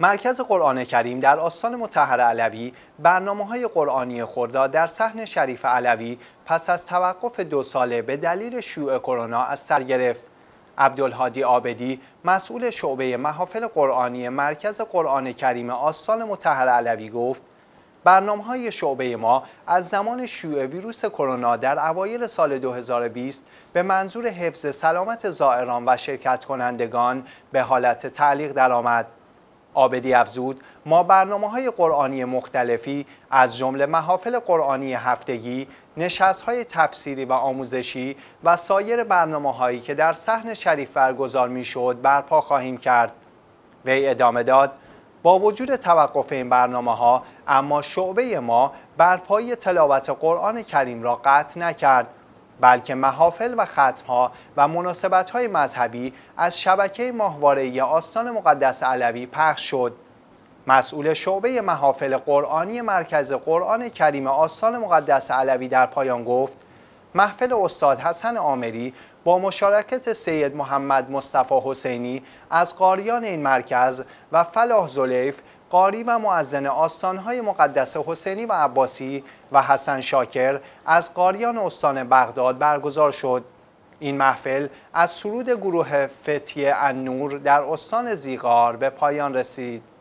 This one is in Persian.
مرکز قرآن کریم در آستان متحر علوی برنامه های قرآنی خود در صحن شریف علوی پس از توقف دو ساله به دلیل شیوع کرونا از سر گرفت. عبدالهادی آبدی مسئول شعبه محافل قرآنی مرکز قرآن کریم آستان متحر علوی گفت برنامه های شعبه ما از زمان شیوع ویروس کرونا در اوایل سال 2020 به منظور حفظ سلامت زائران و شرکت کنندگان به حالت تعلیق درآمد. آبدی افزود ما برنامه های قرآنی مختلفی از جمله محافل قرآنی هفتگی، نشست های تفسیری و آموزشی و سایر برنامه هایی که در صحن شریف برگزار می شد برپا خواهیم کرد. وی ادامه داد با وجود توقف این برنامه ها اما شعبه ما برپای تلاوت قرآن کریم را قطع نکرد بلکه محافل و ختمها و های مذهبی از شبکه ی آستان مقدس علوی پخش شد. مسئول شعبه محافل قرآنی مرکز قرآن کریم آستان مقدس علوی در پایان گفت محفل استاد حسن آمری با مشارکت سید محمد مصطفی حسینی از قاریان این مرکز و فلاح زلیف قاری و معزن آستانهای مقدس حسینی و عباسی و حسن شاکر از قاریان استان بغداد برگزار شد. این محفل از سرود گروه فتیه النور در استان زیغار به پایان رسید.